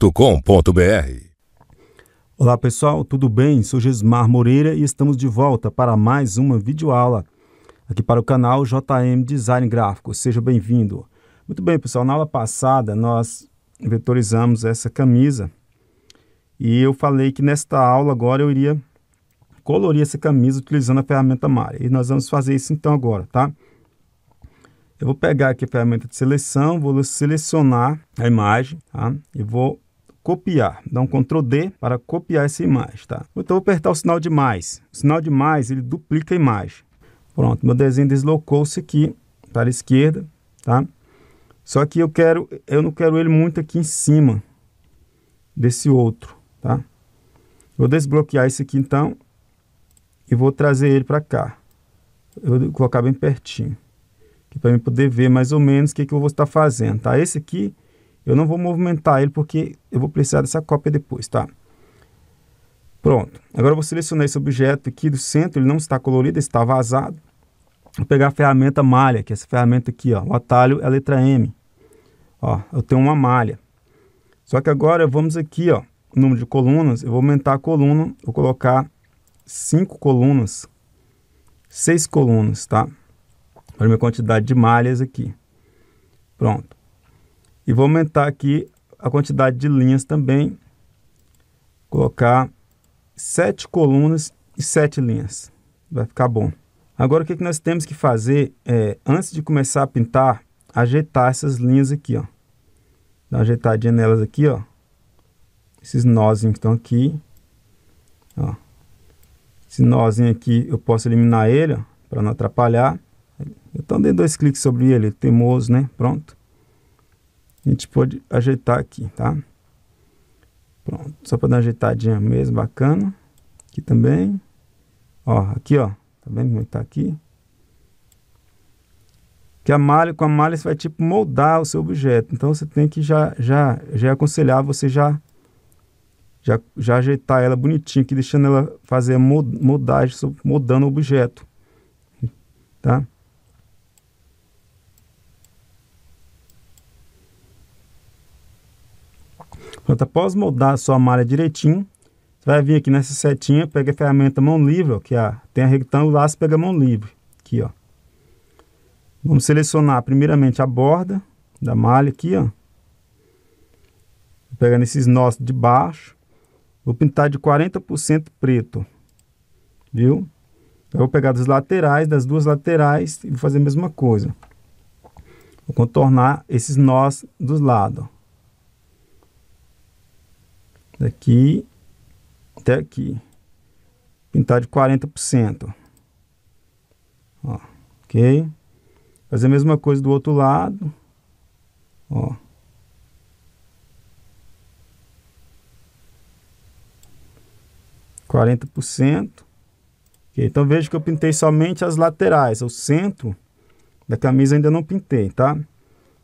www.ccc.com.br. Olá pessoal, tudo bem? Sou Gesmar Moreira e estamos de volta para mais uma videoaula aqui para o canal JM Design Gráfico. Seja bem-vindo. Muito bem, pessoal, na aula passada nós vetorizamos essa camisa e eu falei que nesta aula agora eu iria colorir essa camisa utilizando a ferramenta Mari. E nós vamos fazer isso então agora, tá? Eu vou pegar aqui a ferramenta de seleção, vou selecionar a imagem, tá? E vou copiar. Dá um Ctrl D para copiar essa imagem, tá? Então vou apertar o sinal de mais. O sinal de mais, ele duplica a imagem. Pronto, meu desenho deslocou-se aqui para a esquerda, tá? Só que eu quero, eu não quero ele muito aqui em cima desse outro, tá? Vou desbloquear esse aqui então e vou trazer ele para cá. Eu vou colocar bem pertinho, para eu poder ver mais ou menos o que, que eu vou estar fazendo, tá? Esse aqui eu não vou movimentar ele porque eu vou precisar dessa cópia depois, tá? Pronto. Agora eu vou selecionar esse objeto aqui do centro, ele não está colorido, está vazado. Vou pegar a ferramenta malha, que é essa ferramenta aqui, ó, o atalho é a letra M. Ó, eu tenho uma malha. Só que agora vamos aqui, ó, número de colunas, eu vou aumentar a coluna, vou colocar cinco colunas, seis colunas, tá? Para minha quantidade de malhas aqui. Pronto. E vou aumentar aqui a quantidade de linhas também. Colocar sete colunas e sete linhas. Vai ficar bom. Agora, o que, que nós temos que fazer é, antes de começar a pintar, ajeitar essas linhas aqui, ó. Dá uma ajeitadinha nelas aqui, ó. Esses nozinhos que estão aqui, ó. Esse nozinho aqui, eu posso eliminar ele, para não atrapalhar. Então, dei dois cliques sobre ele, teimoso, né? Pronto a gente pode ajeitar aqui, tá? Pronto, só para dar uma ajeitadinha mesmo, bacana. Aqui também. Ó, aqui, ó. Tá vendo como é tá aqui? Que a malha, com a malha você vai tipo moldar o seu objeto. Então você tem que já já já é aconselhar você já já, já ajeitar ela bonitinho aqui, deixando ela fazer a moldagem, moldando o objeto. Tá? Pronto, após moldar a sua malha direitinho, você vai vir aqui nessa setinha, pega a ferramenta mão livre, ó, que é, tem a rectangular, você pega a mão livre, aqui, ó. Vamos selecionar primeiramente a borda da malha aqui, ó. Vou pegar nesses nós de baixo, vou pintar de 40% preto, viu? Eu vou pegar das laterais, das duas laterais e vou fazer a mesma coisa. Vou contornar esses nós dos lados, ó daqui até aqui. Pintar de 40%. Ó, ok? Fazer a mesma coisa do outro lado. Ó. Quarenta por cento. Então veja que eu pintei somente as laterais. O centro da camisa ainda não pintei, tá?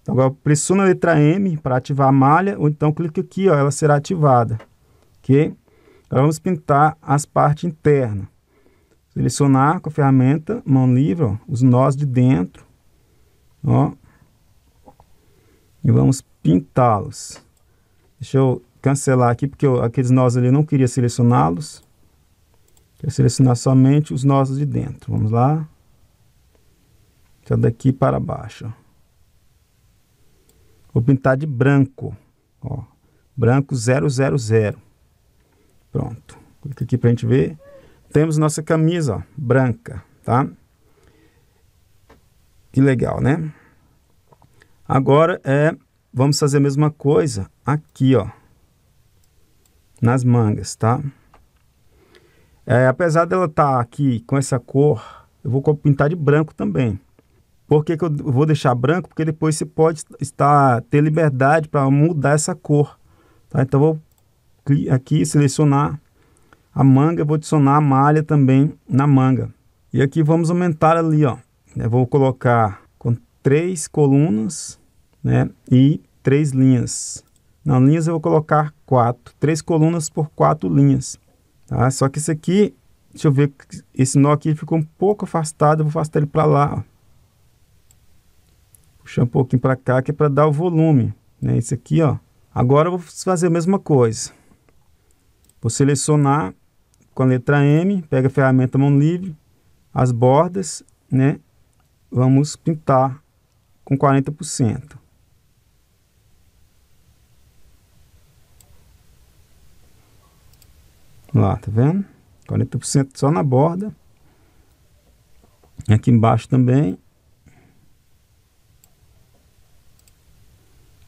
Então, agora pressiona a letra M para ativar a malha, ou então clica aqui, ó, ela será ativada. Ok? Agora vamos pintar as partes internas. Selecionar com a ferramenta, mão livre, ó, os nós de dentro. Ó, e vamos pintá-los. Deixa eu cancelar aqui, porque eu, aqueles nós ali eu não queria selecioná-los. Quero selecionar somente os nós de dentro. Vamos lá. Então, daqui para baixo, ó. Vou pintar de branco, ó, branco 000. Pronto. Clica aqui para a gente ver. Temos nossa camisa, ó, branca, tá? Que legal, né? Agora é, vamos fazer a mesma coisa aqui, ó, nas mangas, tá? É, apesar dela estar tá aqui com essa cor, eu vou pintar de branco também. Por que, que eu vou deixar branco? Porque depois você pode estar, ter liberdade para mudar essa cor. Tá? Então, vou aqui selecionar a manga, vou adicionar a malha também na manga. E aqui vamos aumentar ali, ó. Eu vou colocar com três colunas, né? E três linhas. Na linhas eu vou colocar quatro, três colunas por quatro linhas. Tá? Só que esse aqui, deixa eu ver, esse nó aqui ficou um pouco afastado, eu vou afastar ele para lá, ó. Puxar um pouquinho para cá, que é para dar o volume, né? Esse aqui, ó. Agora eu vou fazer a mesma coisa. Vou selecionar com a letra M, pega a ferramenta mão livre, as bordas, né? Vamos pintar com 40%. Lá, tá vendo? 40% só na borda. Aqui embaixo também.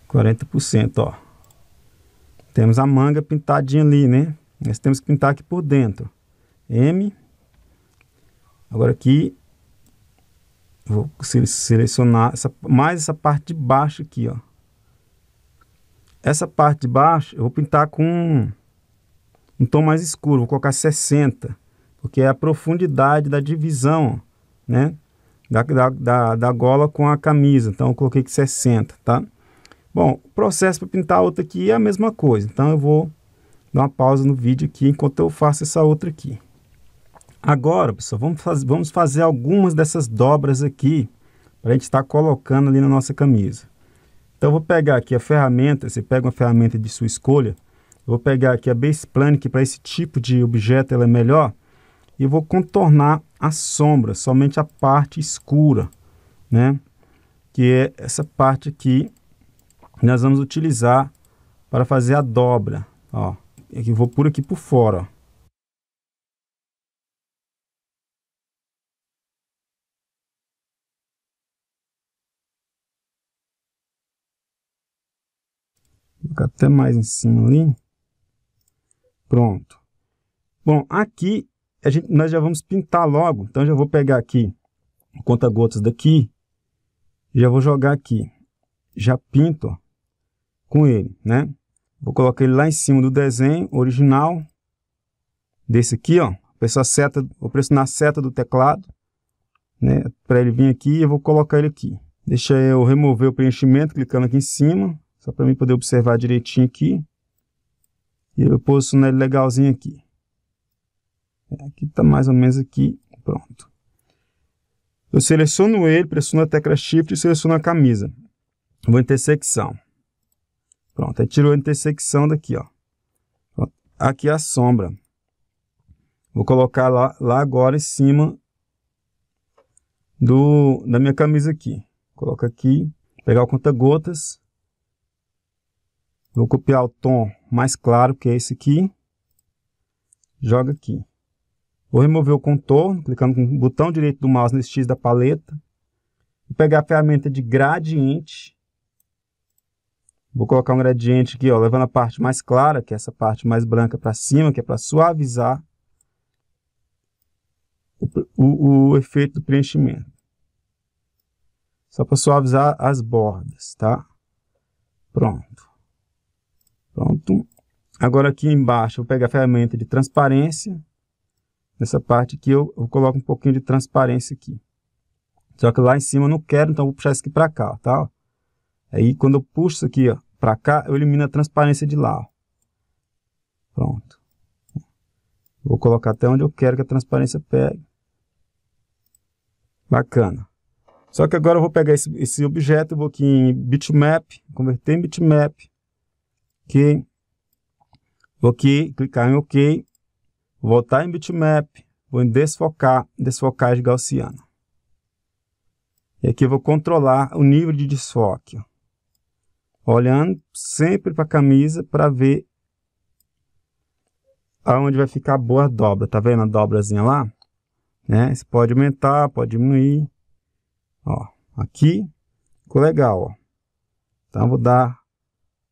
40%, ó. Temos a manga pintadinha ali, né? Nós temos que pintar aqui por dentro. M. Agora aqui, vou selecionar essa, mais essa parte de baixo aqui, ó. Essa parte de baixo eu vou pintar com um tom mais escuro, vou colocar 60, porque é a profundidade da divisão, né? Da, da, da, da gola com a camisa, então eu coloquei aqui 60, tá? Bom, o processo para pintar a outra aqui é a mesma coisa, então eu vou dar uma pausa no vídeo aqui enquanto eu faço essa outra aqui. Agora, pessoal, vamos, faz, vamos fazer algumas dessas dobras aqui para a gente estar tá colocando ali na nossa camisa. Então, eu vou pegar aqui a ferramenta, você pega uma ferramenta de sua escolha, eu vou pegar aqui a Base plane que para esse tipo de objeto ela é melhor, e vou contornar a sombra, somente a parte escura, né? Que é essa parte aqui nós vamos utilizar para fazer a dobra. Ó, eu vou por aqui por fora. Ó. Vou ficar até mais em cima ali. Pronto. Bom, aqui a gente, nós já vamos pintar logo. Então, já vou pegar aqui o conta-gotas daqui. Já vou jogar aqui. Já pinto, ó com ele, né? Vou colocar ele lá em cima do desenho original desse aqui, ó. Pressar seta, vou pressionar a seta do teclado, né? Para ele vir aqui, eu vou colocar ele aqui. Deixa eu remover o preenchimento clicando aqui em cima, só para mim poder observar direitinho aqui. E eu posiciono ele né, legalzinho aqui. É, aqui tá mais ou menos aqui, pronto. Eu seleciono ele, pressiono a tecla Shift e seleciono a camisa. Vou intersecção. Pronto, aí tirou a intersecção daqui, ó. Aqui é a sombra. Vou colocar lá, lá agora em cima do, da minha camisa aqui. Coloca aqui, pegar o conta-gotas. Vou copiar o tom mais claro, que é esse aqui. Joga aqui. Vou remover o contorno, clicando com o botão direito do mouse no X da paleta. Vou pegar a ferramenta de gradiente Vou colocar um gradiente aqui, ó, levando a parte mais clara, que é essa parte mais branca para cima, que é para suavizar o, o, o efeito do preenchimento. Só para suavizar as bordas, tá? Pronto. Pronto. Agora aqui embaixo, eu vou pegar a ferramenta de transparência. Nessa parte aqui eu, eu coloco um pouquinho de transparência aqui. Só que lá em cima eu não quero, então eu vou puxar isso aqui para cá, tá? Aí quando eu puxo isso aqui, ó, para cá, eu elimino a transparência de lá. Pronto. Vou colocar até onde eu quero que a transparência pegue. Bacana. Só que agora eu vou pegar esse, esse objeto, vou aqui em bitmap, converter em bitmap. Ok. Vou aqui, clicar em OK. Voltar em bitmap. Vou em desfocar, é de gaussiana. E aqui eu vou controlar o nível de desfoque olhando sempre para a camisa para ver aonde vai ficar a boa dobra. Tá vendo a dobrazinha lá? Né? Você pode aumentar, pode diminuir. Ó, aqui ficou legal, ó. Então vou dar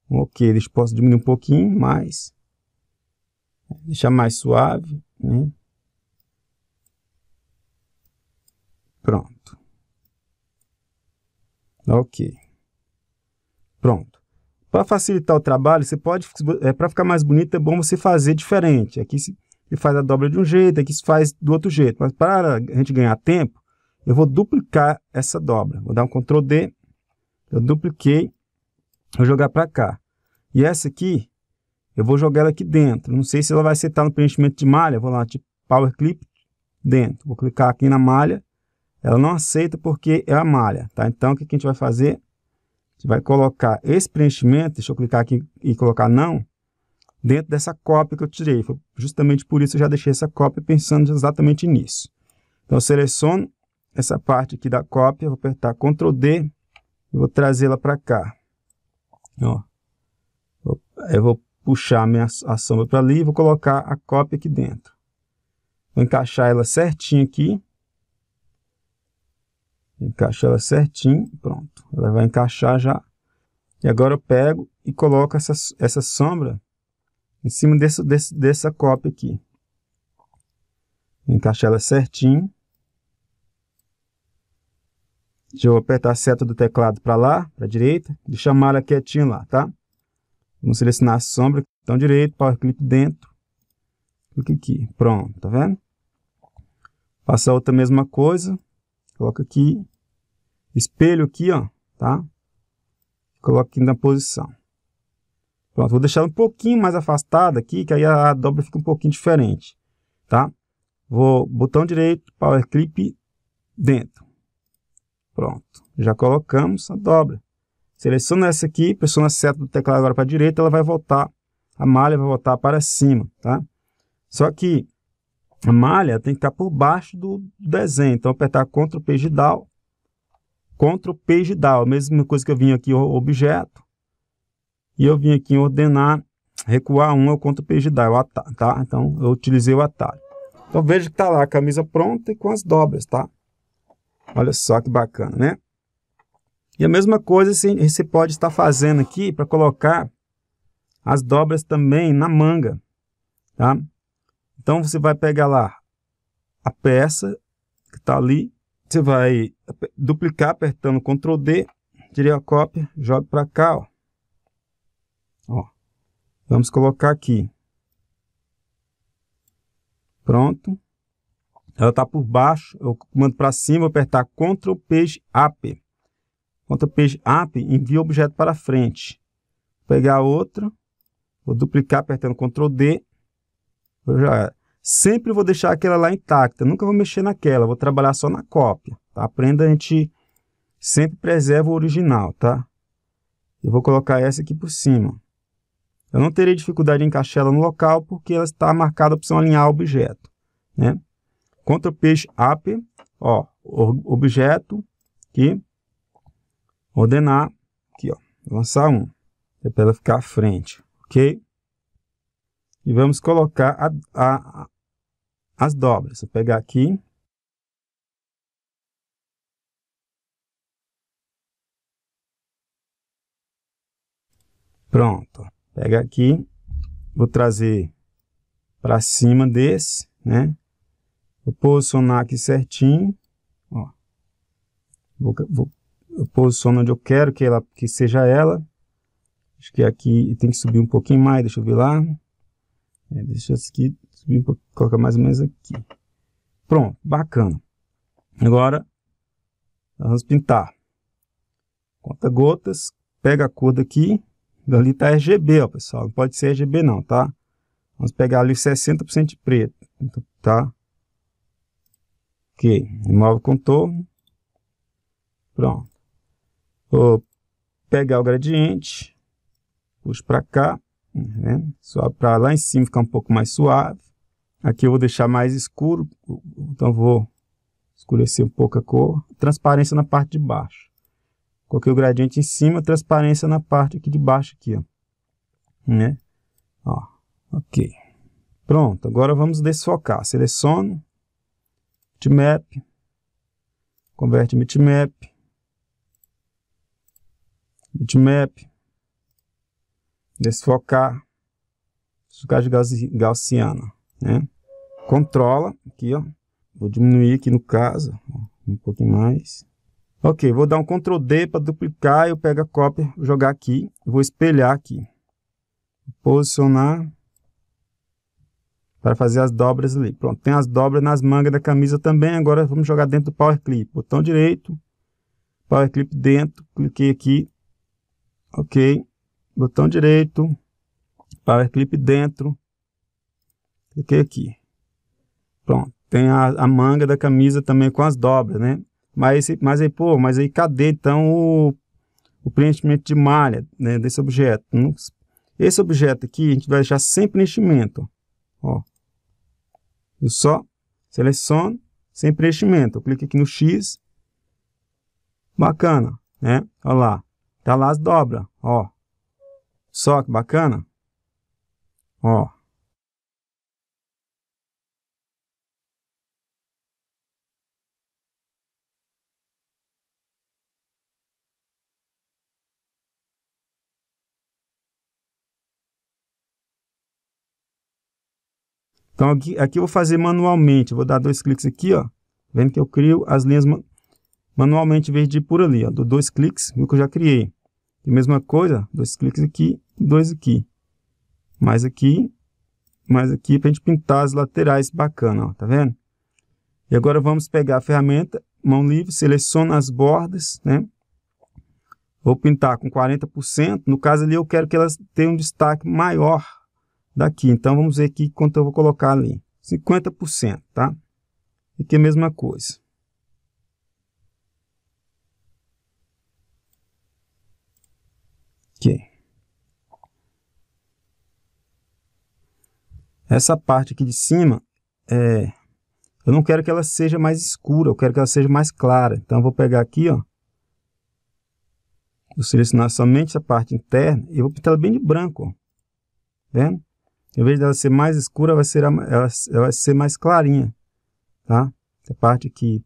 um ok, deixa posso diminuir um pouquinho mais. Deixar mais suave, né? Pronto. Ok. Pronto. Para facilitar o trabalho, você pode, é, para ficar mais bonito, é bom você fazer diferente. Aqui se faz a dobra de um jeito, aqui se faz do outro jeito. Mas para a gente ganhar tempo, eu vou duplicar essa dobra. Vou dar um Ctrl D, eu dupliquei, vou jogar para cá. E essa aqui, eu vou jogar ela aqui dentro. Não sei se ela vai aceitar no preenchimento de malha. Vou lá, tipo Power Clip, dentro. Vou clicar aqui na malha. Ela não aceita porque é a malha, tá? Então, o que a gente vai fazer? Você vai colocar esse preenchimento, deixa eu clicar aqui e colocar não, dentro dessa cópia que eu tirei. Foi justamente por isso eu já deixei essa cópia pensando exatamente nisso. Então, eu seleciono essa parte aqui da cópia, vou apertar Ctrl D e vou trazê-la para cá. Ó. Eu vou puxar a minha a sombra para ali e vou colocar a cópia aqui dentro. Vou encaixar ela certinho aqui. Encaixa ela certinho, pronto. Ela vai encaixar já. E agora eu pego e coloco essa, essa sombra em cima desse, desse, dessa cópia aqui. Encaixa ela certinho. Deixa eu apertar a seta do teclado para lá, para a direita. e chamar malha quietinho lá, tá? Vamos selecionar a sombra, então direito, power clip dentro. Clique aqui, pronto, tá vendo? Passa outra mesma coisa. Coloca aqui, espelho aqui, ó, tá? Coloca aqui na posição. Pronto, vou deixar um pouquinho mais afastada aqui, que aí a, dobra fica um pouquinho diferente, tá? Vou, botão direito, power clip, dentro. Pronto, já colocamos a dobra. Seleciono essa aqui, pressiona a seta do teclado agora para a direita, ela vai voltar, a malha vai voltar para cima, tá? Só que a malha tem que estar por baixo do desenho. Então, apertar Ctrl Page Down, Ctrl Page Down, a mesma coisa que eu vim aqui em objeto, e eu vim aqui em ordenar, recuar um, eu Ctrl Page Down, tá? Então, eu utilizei o atalho. Então, veja que está lá a camisa pronta e com as dobras, tá? Olha só que bacana, né? E a mesma coisa você pode estar fazendo aqui para colocar as dobras também na manga, tá? Então você vai pegar lá a peça que está ali, você vai duplicar apertando Ctrl D, tirei a cópia, Jogue para cá, ó. ó. Vamos colocar aqui. Pronto. Ela está por baixo, eu mando para cima, vou apertar Ctrl Page Up. Ctrl Page Up envia o objeto para frente. Vou pegar outra, vou duplicar apertando Ctrl D, eu já sempre vou deixar aquela lá intacta, nunca vou mexer naquela, vou trabalhar só na cópia. Tá? A a gente sempre preserva o original, tá? Eu vou colocar essa aqui por cima. Eu não terei dificuldade em encaixá-la no local porque ela está marcada a opção alinhar objeto, né? Ctrl page Up, ó, objeto aqui, ordenar aqui, ó, lançar um, é para ela ficar à frente, ok? e vamos colocar a, a, as dobras. Vou pegar aqui. Pronto. Pega aqui, vou trazer para cima desse, né? Vou posicionar aqui certinho, ó. Vou, vou, posiciono onde eu quero que, ela, que seja ela. Acho que aqui tem que subir um pouquinho mais, deixa eu ver lá. É, deixa isso aqui, subir, colocar mais ou menos aqui. Pronto, bacana. Agora, vamos pintar. Conta gotas, pega a cor daqui, Ali está RGB, ó, pessoal. Não pode ser RGB não, tá? Vamos pegar ali 60% de preto, então, tá? Ok, remove o contorno. Pronto. Vou pegar o gradiente, puxo para cá, né? para lá em cima, ficar um pouco mais suave. Aqui eu vou deixar mais escuro, então vou escurecer um pouco a cor. Transparência na parte de baixo. Coloquei o gradiente em cima, transparência na parte aqui de baixo aqui, ó. Né? Ó, ok. Pronto, agora vamos desfocar. Seleciono, bitmap, converte bitmap, bitmap, desfocar, sugar de gaussiana, né? Controla, aqui, ó. Vou diminuir aqui no caso, ó, um pouquinho mais. Ok, vou dar um Ctrl D para duplicar, eu pego a cópia, jogar aqui, vou espelhar aqui. Posicionar para fazer as dobras ali. Pronto, tem as dobras nas mangas da camisa também, agora vamos jogar dentro do Power Clip. Botão direito, Power Clip dentro, cliquei aqui, ok botão direito, Power Clip dentro, cliquei aqui. Pronto, tem a, a manga da camisa também com as dobras, né? Mas, mas aí, pô, mas aí cadê então o, o preenchimento de malha né, desse objeto? Esse objeto aqui a gente vai deixar sem preenchimento, ó. Eu só seleciono sem preenchimento. Eu clico aqui no X. Bacana, né? Olha lá. Tá lá as dobras, ó. Só que bacana. Ó. Então, aqui, aqui eu vou fazer manualmente. Eu vou dar dois cliques aqui, ó. Vendo que eu crio as linhas manualmente, em vez de ir por ali, ó. Dou dois cliques, viu que eu já criei. E mesma coisa, dois cliques aqui, dois aqui. Mais aqui, mais aqui, para a gente pintar as laterais bacana, ó, tá vendo? E agora vamos pegar a ferramenta, mão livre, seleciona as bordas, né? Vou pintar com 40%, no caso ali eu quero que elas tenham um destaque maior daqui. Então vamos ver aqui quanto eu vou colocar ali. 50%, tá? Aqui é a mesma coisa. Essa parte aqui de cima, é, eu não quero que ela seja mais escura, eu quero que ela seja mais clara. Então, eu vou pegar aqui, ó. Vou selecionar somente essa parte interna e vou pintar ela bem de branco, ó. Vendo? Em vez dela ser mais escura, vai ser, ela, ela vai ser mais clarinha, tá? Essa parte aqui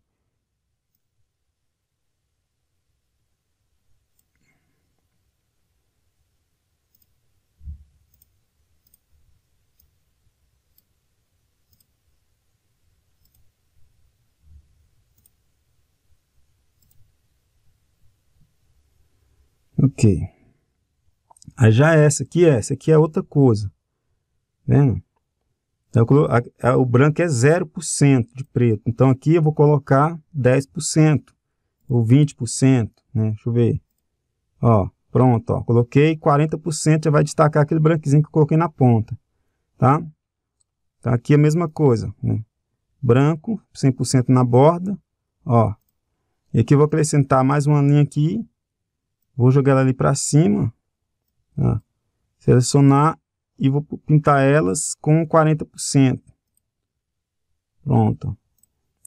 Ok. Aí já é, essa aqui, é, essa aqui é outra coisa. Vendo? Né? Então, colo, o branco é 0% de preto. Então, aqui eu vou colocar 10% ou 20%. Né? Deixa eu ver. Ó, pronto. Ó, coloquei 40%, já vai destacar aquele branquinho que eu coloquei na ponta. Tá? Então, aqui a mesma coisa. Né? Branco, 100% na borda. Ó. E aqui eu vou acrescentar mais uma linha aqui Vou jogar ela ali para cima. Ó. Selecionar e vou pintar elas com 40%. Pronto.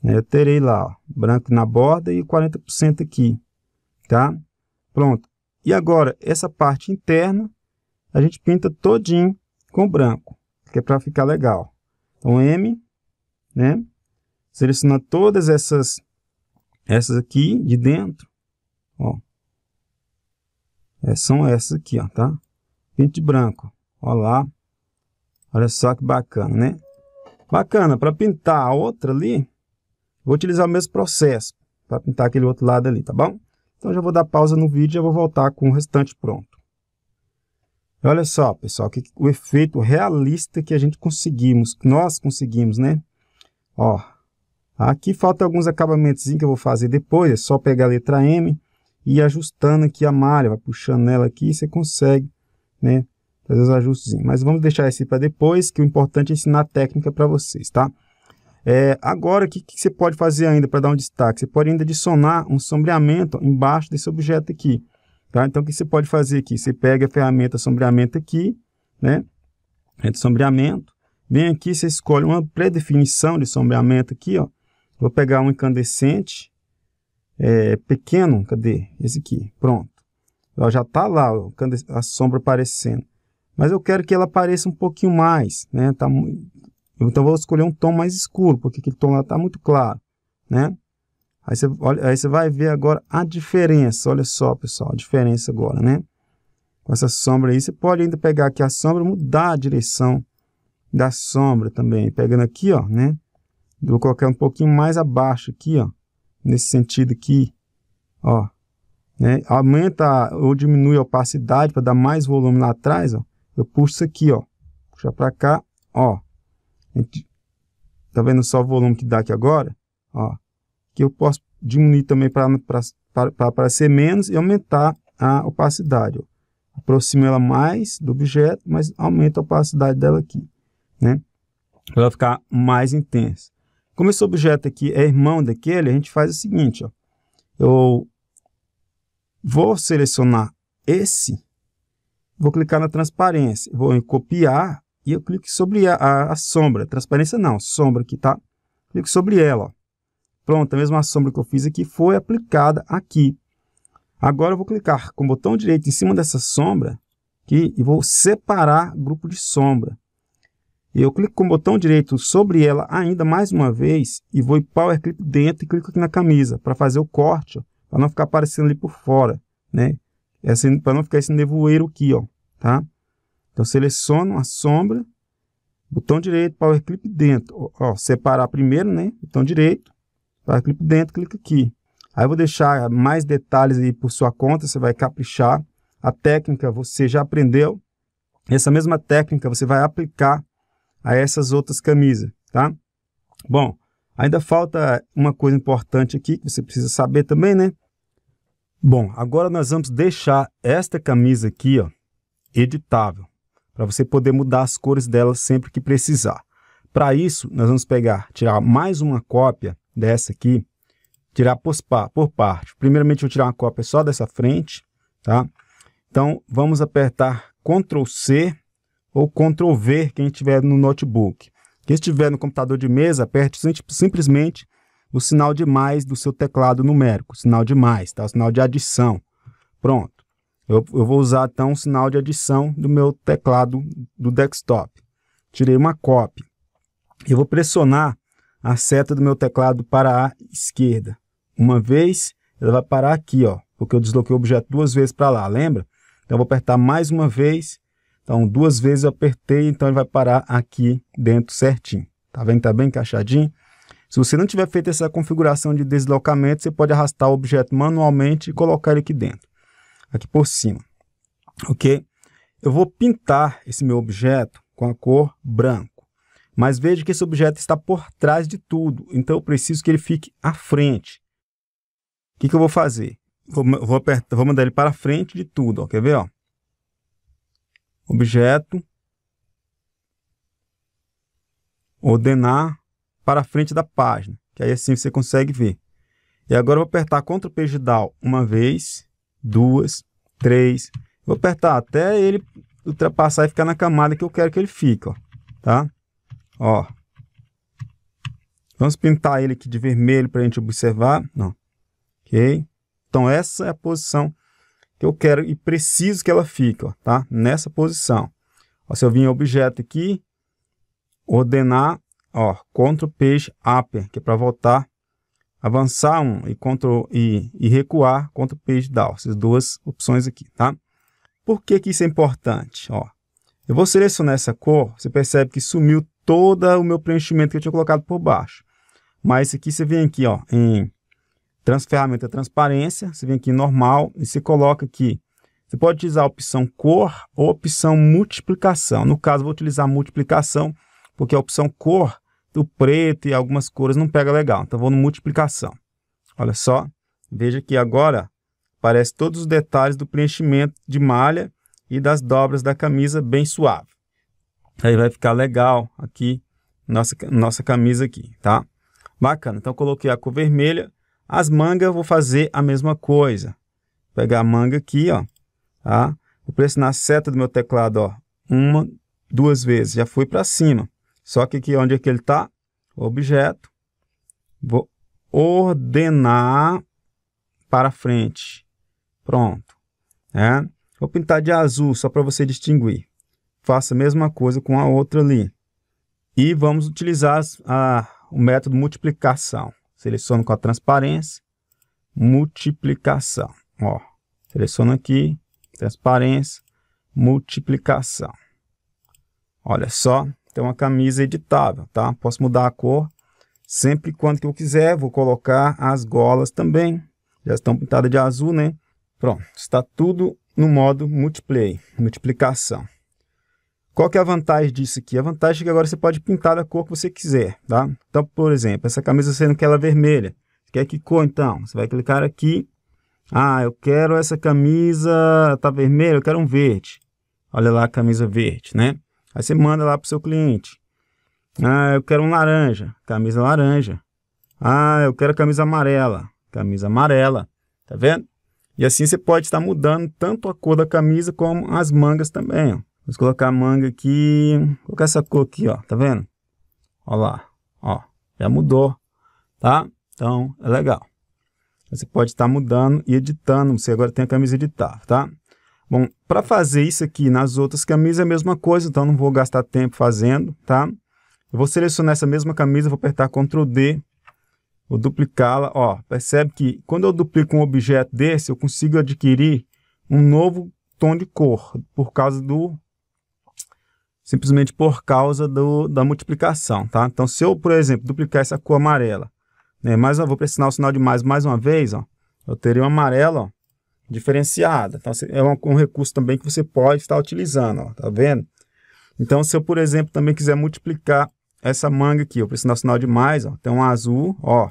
Eu é, terei lá, ó, branco na borda e 40% aqui, tá? Pronto. E agora, essa parte interna, a gente pinta todinho com branco, que é para ficar legal. Então, M, né? Seleciona todas essas, essas aqui de dentro, ó é, são essas aqui, ó, tá? Pinte branco, ó lá. Olha só que bacana, né? Bacana, para pintar a outra ali, vou utilizar o mesmo processo para pintar aquele outro lado ali, tá bom? Então já vou dar pausa no vídeo e vou voltar com o restante pronto. Olha só, pessoal, que, o efeito realista que a gente conseguimos, que nós conseguimos, né? Ó, aqui falta alguns acabamentos que eu vou fazer depois, é só pegar a letra M, e ajustando aqui a malha, vai puxando nela aqui você consegue, né, fazer os ajustes. Mas vamos deixar esse para depois, que o importante é ensinar a técnica para vocês, tá? É, agora, o que, que, você pode fazer ainda para dar um destaque? Você pode ainda adicionar um sombreamento embaixo desse objeto aqui, tá? Então, o que você pode fazer aqui? Você pega a ferramenta sombreamento aqui, né, sombreamento, vem aqui, você escolhe uma pré-definição de sombreamento aqui, ó, vou pegar um incandescente, é, pequeno, cadê? Esse aqui, pronto. Ela já está lá, a sombra aparecendo. Mas eu quero que ela apareça um pouquinho mais, né? Tá, então, vou escolher um tom mais escuro, porque aquele tom lá está muito claro, né? Aí você, olha, aí você vai ver agora a diferença, olha só, pessoal, a diferença agora, né? Com essa sombra aí, você pode ainda pegar aqui a sombra mudar a direção da sombra também. Pegando aqui, ó, né? Vou colocar um pouquinho mais abaixo aqui, ó nesse sentido aqui, ó, né? Aumenta ou diminui a opacidade para dar mais volume lá atrás, ó. Eu puxo isso aqui, ó. Puxar para cá, ó. tá vendo só o volume que dá aqui agora? Ó. Que eu posso diminuir também para aparecer menos e aumentar a opacidade, ó. Aproxima ela mais do objeto, mas aumenta a opacidade dela aqui, né? Para ela ficar mais intensa. Como esse objeto aqui é irmão daquele, a gente faz o seguinte, ó. eu vou selecionar esse, vou clicar na transparência, vou em copiar e eu clico sobre a, a, a sombra, transparência não, sombra aqui, tá? Clico sobre ela, ó. Pronto, a mesma sombra que eu fiz aqui foi aplicada aqui. Agora eu vou clicar com o botão direito em cima dessa sombra aqui e vou separar grupo de sombra. Eu clico com o botão direito sobre ela ainda mais uma vez e vou em Power Clip dentro e clico aqui na camisa para fazer o corte, para não ficar aparecendo ali por fora, né? para não ficar esse nevoeiro aqui, ó, tá? Então, seleciono a sombra, botão direito, Power Clip dentro, ó, separar primeiro, né? Botão direito, Power Clip dentro, clica aqui. Aí eu vou deixar mais detalhes aí por sua conta, você vai caprichar. A técnica você já aprendeu. Essa mesma técnica você vai aplicar a essas outras camisas, tá? Bom, ainda falta uma coisa importante aqui que você precisa saber também, né? Bom, agora nós vamos deixar esta camisa aqui, ó, editável, para você poder mudar as cores dela sempre que precisar. Para isso, nós vamos pegar, tirar mais uma cópia dessa aqui, tirar por, por parte. Primeiramente, eu vou tirar uma cópia só dessa frente, tá? Então, vamos apertar Ctrl C ou Ctrl V, quem estiver no notebook. Quem estiver no computador de mesa, aperte simplesmente o sinal de mais do seu teclado numérico, sinal de mais, tá? o sinal de adição. Pronto. Eu, eu vou usar então o sinal de adição do meu teclado do desktop. Tirei uma cópia. Eu vou pressionar a seta do meu teclado para a esquerda. Uma vez, ela vai parar aqui, ó, porque eu desloquei o objeto duas vezes para lá, lembra? Então, eu vou apertar mais uma vez então, duas vezes eu apertei, então ele vai parar aqui dentro certinho. Tá vendo? Tá bem encaixadinho? Se você não tiver feito essa configuração de deslocamento, você pode arrastar o objeto manualmente e colocar ele aqui dentro. Aqui por cima. Ok? Eu vou pintar esse meu objeto com a cor branco. Mas veja que esse objeto está por trás de tudo, então eu preciso que ele fique à frente. O que, que eu vou fazer? Vou, vou, apertar, vou mandar ele para frente de tudo, ó, quer ver? Ó? objeto, ordenar para a frente da página, que aí assim você consegue ver. E agora eu vou apertar Ctrl P Digital uma vez, duas, três. Vou apertar até ele ultrapassar e ficar na camada que eu quero que ele fique, ó, tá? Ó. Vamos pintar ele aqui de vermelho para a gente observar. Não. Ok? Então, essa é a posição que eu quero e preciso que ela fique, ó, tá? Nessa posição. Ó, se eu vir em objeto aqui, ordenar, ó, Ctrl Page Up, que é para voltar, avançar um e control e, e recuar, Ctrl Page Down, essas duas opções aqui, tá? Por que que isso é importante, ó? Eu vou selecionar essa cor, você percebe que sumiu todo o meu preenchimento que eu tinha colocado por baixo. Mas aqui você vem aqui, ó, em Transferramenta é transparência, você vem aqui normal e você coloca aqui. Você pode utilizar a opção cor ou a opção multiplicação. No caso, vou utilizar multiplicação, porque a opção cor do preto e algumas cores não pega legal. Então, vou no multiplicação. Olha só, veja que agora aparece todos os detalhes do preenchimento de malha e das dobras da camisa bem suave. Aí vai ficar legal aqui, nossa, nossa camisa aqui, tá? Bacana, então coloquei a cor vermelha, as mangas eu vou fazer a mesma coisa. Vou pegar a manga aqui, ó, tá? Vou pressionar a seta do meu teclado, ó, uma, duas vezes, já fui para cima. Só que aqui onde é que ele está, Objeto. Vou ordenar para frente. Pronto, né? Vou pintar de azul só para você distinguir. Faça a mesma coisa com a outra ali. E vamos utilizar a, o método multiplicação seleciono com a transparência, multiplicação. Ó, seleciono aqui, transparência, multiplicação. Olha só, tem uma camisa editável, tá? Posso mudar a cor sempre quando que eu quiser. Vou colocar as golas também. Já estão pintadas de azul, né? Pronto, está tudo no modo multiplay, multiplicação. Qual que é a vantagem disso aqui? A vantagem é que agora você pode pintar da cor que você quiser, tá? Então, por exemplo, essa camisa você não quer ela vermelha. Você quer que cor, então? Você vai clicar aqui. Ah, eu quero essa camisa, tá vermelha, eu quero um verde. Olha lá a camisa verde, né? Aí você manda lá para o seu cliente. Ah, eu quero um laranja, camisa laranja. Ah, eu quero camisa amarela, camisa amarela, tá vendo? E assim você pode estar mudando tanto a cor da camisa como as mangas também, ó. Vamos colocar a manga aqui, Vou colocar essa cor aqui, ó, tá vendo? Ó lá, ó, já mudou, tá? Então, é legal. Você pode estar tá mudando e editando, você agora tem a camisa editável, tá? Bom, para fazer isso aqui nas outras camisas é a mesma coisa, então não vou gastar tempo fazendo, tá? Eu vou selecionar essa mesma camisa, vou apertar Ctrl D, vou duplicá-la, ó, percebe que quando eu duplico um objeto desse, eu consigo adquirir um novo tom de cor, por causa do simplesmente por causa do, da multiplicação, tá? Então, se eu, por exemplo, duplicar essa cor amarela, né, mais uma, vou pressionar o sinal de mais mais uma vez, ó, eu teria uma amarela ó, Então, é um, um, recurso também que você pode estar utilizando, ó, tá vendo? Então, se eu, por exemplo, também quiser multiplicar essa manga aqui, eu pressionar o sinal de mais, ó, tem um azul, ó,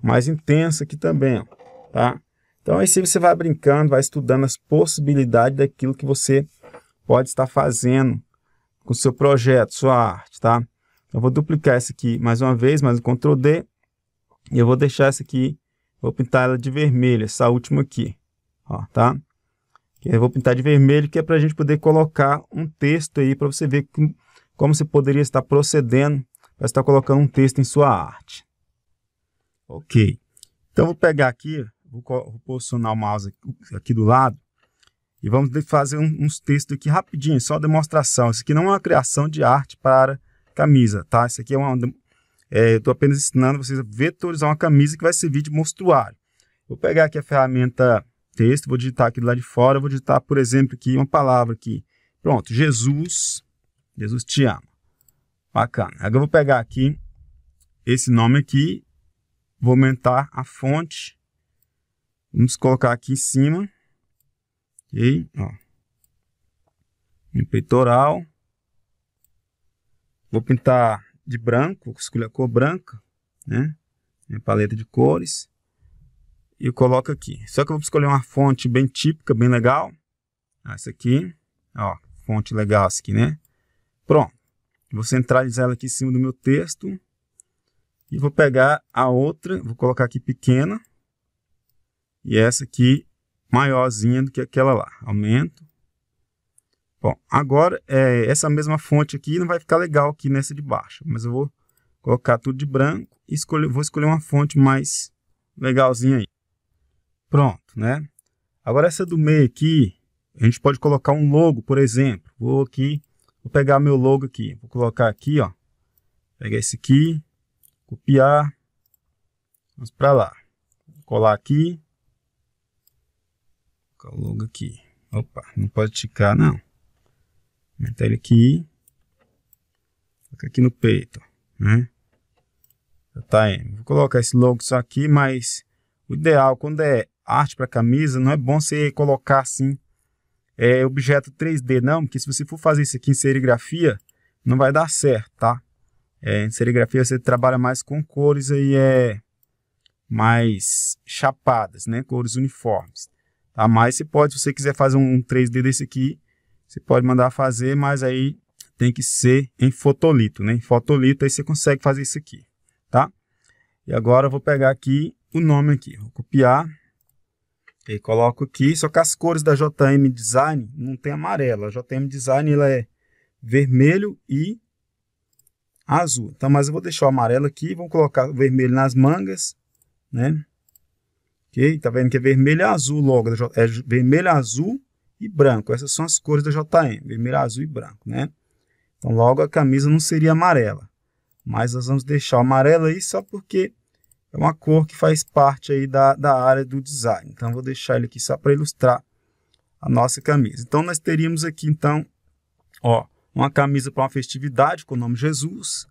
mais intensa aqui também, ó, tá? Então, aí você vai brincando, vai estudando as possibilidades daquilo que você pode estar fazendo com seu projeto, sua arte, tá? Eu vou duplicar essa aqui mais uma vez, mais um Ctrl D. E eu vou deixar essa aqui, vou pintar ela de vermelho, essa última aqui, ó, tá? Eu vou pintar de vermelho, que é para a gente poder colocar um texto aí, para você ver como você poderia estar procedendo para estar colocando um texto em sua arte. Ok. Então, vou pegar aqui, vou posicionar o mouse aqui do lado, e vamos fazer um, uns textos aqui rapidinho, só demonstração. Isso aqui não é uma criação de arte para camisa, tá? Isso aqui é uma. É, eu estou apenas ensinando vocês a vetorizar uma camisa que vai servir de mostruário. Vou pegar aqui a ferramenta texto, vou digitar aqui do lado de fora, vou digitar, por exemplo, aqui uma palavra aqui. Pronto, Jesus. Jesus te ama. Bacana. Agora eu vou pegar aqui esse nome aqui, vou aumentar a fonte. Vamos colocar aqui em cima. Ok? Ó. Em peitoral. Vou pintar de branco, vou escolher a cor branca, né? Minha paleta de cores. E eu coloco aqui. Só que eu vou escolher uma fonte bem típica, bem legal. Ah, essa aqui, ó, fonte legal essa aqui, né? Pronto. Vou centralizar ela aqui em cima do meu texto. E vou pegar a outra, vou colocar aqui pequena. E essa aqui maiorzinha do que aquela lá. Aumento. Bom, agora é, essa mesma fonte aqui não vai ficar legal aqui nessa de baixo, mas eu vou colocar tudo de branco e escolher, vou escolher uma fonte mais legalzinha aí. Pronto, né? Agora essa do meio aqui, a gente pode colocar um logo, por exemplo. Vou aqui, vou pegar meu logo aqui, vou colocar aqui, ó. Pegar esse aqui, copiar, vamos para lá. Vou colar aqui, colocar o logo aqui. Opa, não pode ticar não. Meter ele aqui. Coloca aqui no peito, né? Já tá aí. Vou colocar esse logo só aqui, mas o ideal quando é arte para camisa, não é bom você colocar assim é, objeto 3D não, porque se você for fazer isso aqui em serigrafia, não vai dar certo, tá? É, em serigrafia você trabalha mais com cores aí é mais chapadas, né? Cores uniformes. Tá? Mas você pode, se você quiser fazer um 3D desse aqui, você pode mandar fazer, mas aí tem que ser em fotolito, né? Em fotolito aí você consegue fazer isso aqui, tá? E agora eu vou pegar aqui o nome aqui, vou copiar e coloco aqui, só que as cores da JM Design não tem amarela. A JM Design ela é vermelho e azul. Então, mas eu vou deixar o amarelo aqui, vamos colocar o vermelho nas mangas, né? Ok? Tá vendo que é vermelho e azul logo. Né? É vermelho, azul e branco. Essas são as cores da JM. Vermelho, azul e branco, né? Então, logo a camisa não seria amarela. Mas nós vamos deixar amarela aí só porque é uma cor que faz parte aí da, da área do design. Então, vou deixar ele aqui só para ilustrar a nossa camisa. Então, nós teríamos aqui, então, ó, uma camisa para uma festividade com o nome Jesus,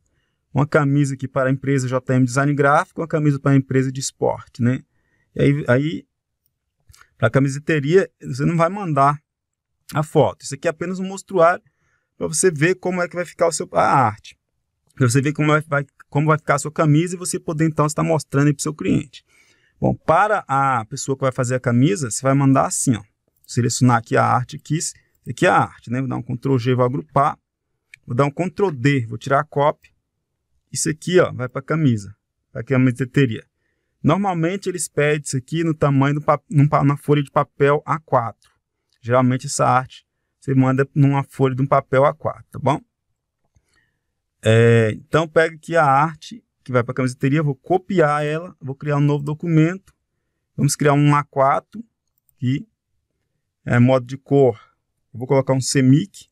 uma camisa aqui para a empresa JM Design Gráfico, uma camisa para a empresa de esporte, né? E aí, aí para a camiseteria, você não vai mandar a foto. Isso aqui é apenas um mostruário para você ver como é que vai ficar o seu, a arte. Para você ver como é, vai, como vai ficar a sua camisa e você poder então estar mostrando para o seu cliente. Bom, para a pessoa que vai fazer a camisa, você vai mandar assim, ó. Selecionar aqui a arte aqui, aqui é a arte, né? Vou dar um Ctrl G, vou agrupar. Vou dar um Ctrl D, vou tirar a copy. Isso aqui, ó, vai para a camisa, para a camiseteria. Normalmente eles pedem isso aqui no tamanho do na folha de papel A4. Geralmente essa arte você manda numa folha de um papel A4, tá bom? É, então pega aqui a arte que vai para a camiseteria, vou copiar ela, vou criar um novo documento. Vamos criar um A4 aqui, é modo de cor. vou colocar um CMYK,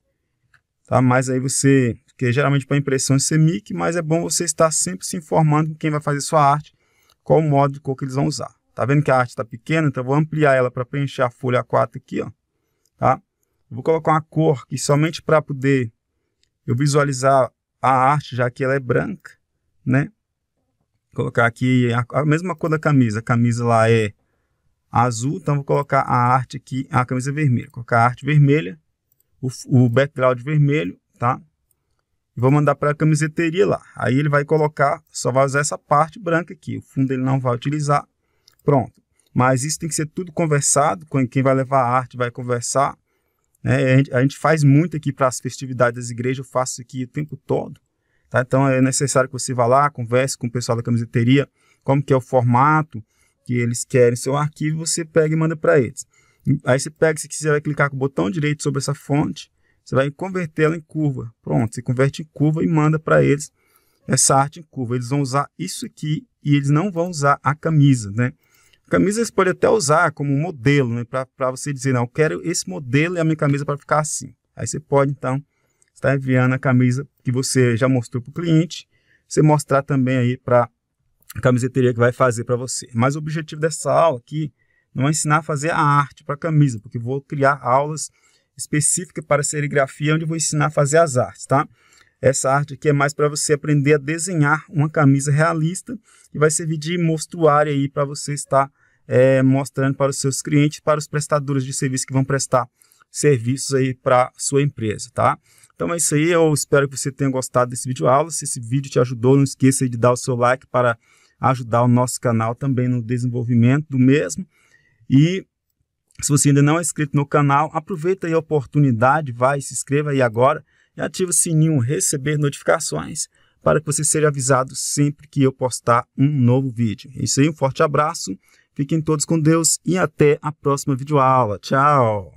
tá? Mas aí você, porque geralmente para impressão é CMYK, mas é bom você estar sempre se informando com quem vai fazer sua arte qual o modo de cor que eles vão usar. Tá vendo que a arte está pequena, então eu vou ampliar ela para preencher a folha A4 aqui, ó, tá? Eu vou colocar uma cor que somente para poder eu visualizar a arte, já que ela é branca, né? Vou colocar aqui a, a mesma cor da camisa, a camisa lá é azul, então vou colocar a arte aqui, a camisa vermelha, vou colocar a arte vermelha, o, o background vermelho, tá? e vou mandar para a camiseteria lá. Aí ele vai colocar, só vai usar essa parte branca aqui, o fundo ele não vai utilizar. Pronto. Mas isso tem que ser tudo conversado, com quem vai levar a arte vai conversar. Né? A, gente, a gente faz muito aqui para as festividades das igrejas, eu faço aqui o tempo todo. Tá? Então é necessário que você vá lá, converse com o pessoal da camiseteria, como que é o formato que eles querem seu arquivo, você pega e manda para eles. Aí você pega, se quiser, vai clicar com o botão direito sobre essa fonte, você vai converter ela em curva. Pronto, você converte em curva e manda para eles essa arte em curva. Eles vão usar isso aqui e eles não vão usar a camisa, né? A camisa eles podem até usar como modelo, né? Para você dizer, não, eu quero esse modelo e a minha camisa para ficar assim. Aí você pode, então, estar enviando a camisa que você já mostrou para o cliente, você mostrar também aí para a camiseteria que vai fazer para você. Mas o objetivo dessa aula aqui não é ensinar a fazer a arte para a camisa, porque vou criar aulas específica para serigrafia, é onde eu vou ensinar a fazer as artes, tá? Essa arte aqui é mais para você aprender a desenhar uma camisa realista e vai servir de mostruário aí para você estar é, mostrando para os seus clientes, para os prestadores de serviço que vão prestar serviços aí para sua empresa, tá? Então é isso aí, eu espero que você tenha gostado desse vídeo aula. Se esse vídeo te ajudou, não esqueça de dar o seu like para ajudar o nosso canal também no desenvolvimento do mesmo. E se você ainda não é inscrito no canal, aproveita a oportunidade, vai, se inscreva aí agora e ativa o sininho receber notificações para que você seja avisado sempre que eu postar um novo vídeo. É isso aí, um forte abraço, fiquem todos com Deus e até a próxima videoaula. Tchau!